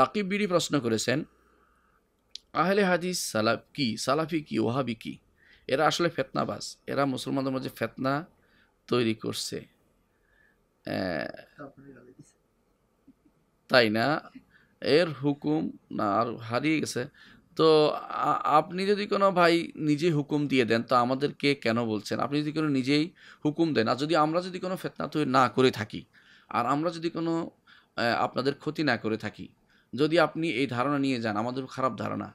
রাকিব বিড়ি প্রশ্ন করেছেন আহলে হাদিস সালাফ কি সালাফি কি ওহাবি কি এরা আসলে ফেতনাবাস এরা মুসলমানদের মধ্যে ফেতনা তৈরি করছে তাই না এর হুকুম না আর হারিয়ে গেছে তো আপনি যদি কোনো ভাই নিজে হুকুম দিয়ে দেন তো আমাদেরকে কেন বলছেন আপনি যদি কোনো নিজেই হুকুম দেন আর যদি আমরা যদি কোনো ফেতনা তৈরি না করে থাকি আর আমরা যদি কোনো আপনাদের ক্ষতি না করে থাকি যদি আপনি এই ধারণা নিয়ে যান আমাদের খারাপ ধারণা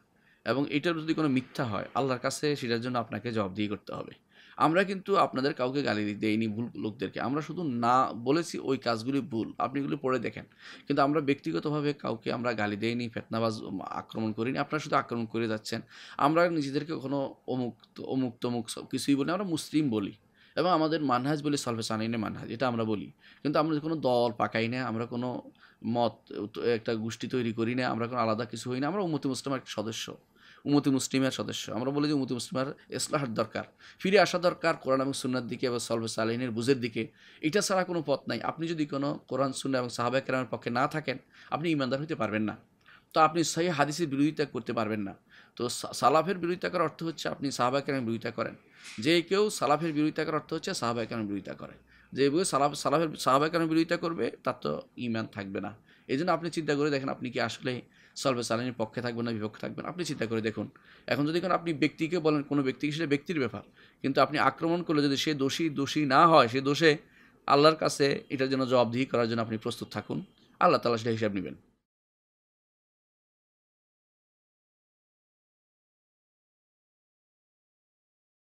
এবং এটার যদি কোনো মিথ্যা হয় আল্লাহর কাছে সেটার জন্য আপনাকে জবাব দিয়ে করতে হবে আমরা কিন্তু আপনাদের কাউকে গালি দেইনি ভুল লোকদেরকে আমরা শুধু না বলেছি ওই কাজগুলি ভুল আপনি এগুলি পড়ে দেখেন কিন্তু আমরা ব্যক্তিগতভাবে কাউকে আমরা গালি দেইনি ফেতনাবাজ আক্রমণ করিনি আপনারা শুধু আক্রমণ করে যাচ্ছেন আমরা নিজেদেরকে কোনো অমুক অমুক তমুক সব কিছুই বলি আমরা মুসলিম বলি এবং আমাদের মানহাজ বলি সালফে সানিনে মানহাজ এটা আমরা বলি কিন্তু আমরা কোনো দল পাকাই না আমরা কোনো মত একটা গোষ্ঠী তৈরি করি না আমরা কোনো আলাদা কিছু হই না আমরা উমতি মুসলিমের একটা সদস্য উমতি মুসলিমের সদস্য আমরা বলি যে উমতি মুসলিমের ইসলাহার দরকার ফিরে আসা দরকার কোরআন এবং সুন্নার দিকে এবং সলভে সালেহিনের বুঝের দিকে এটা ছাড়া কোনো পথ নাই আপনি যদি কোনো কোরআন সুন্না এবং সাহাবা কেরামের পক্ষে না থাকেন আপনি ইমানদার হইতে পারবেন না তো আপনি সেই হাদিসের বিরোধিতা করতে পারবেন না তো সালাফের বিরোধিতা করার অর্থ হচ্ছে আপনি সাহাবাহ কেরামের বিরোধিতা করেন যে কেউ সালাফের বিরোধিতা করার অর্থ হচ্ছে সাহাবাহ কেরামের বিরোধিতা করেন যে সালাফ সালাফের সাহাবা কেন বিরোধিতা করবে তার তো ইমান থাকবে না এই জন্য আপনি চিন্তা করে দেখেন আপনি কি আসলে সলভে সালানির পক্ষে থাকবেন না বিপক্ষে থাকবেন আপনি চিন্তা করে দেখুন এখন যদি কোনো আপনি ব্যক্তিকে বলেন কোনো ব্যক্তিকে সেটা ব্যক্তির ব্যাপার কিন্তু আপনি আক্রমণ করলে যদি সে দোষী দোষী না হয় সে দোষে আল্লাহর কাছে এটার জন্য জবাবদিহি করার জন্য আপনি প্রস্তুত থাকুন আল্লাহ তালা সেটা হিসাব নেবেন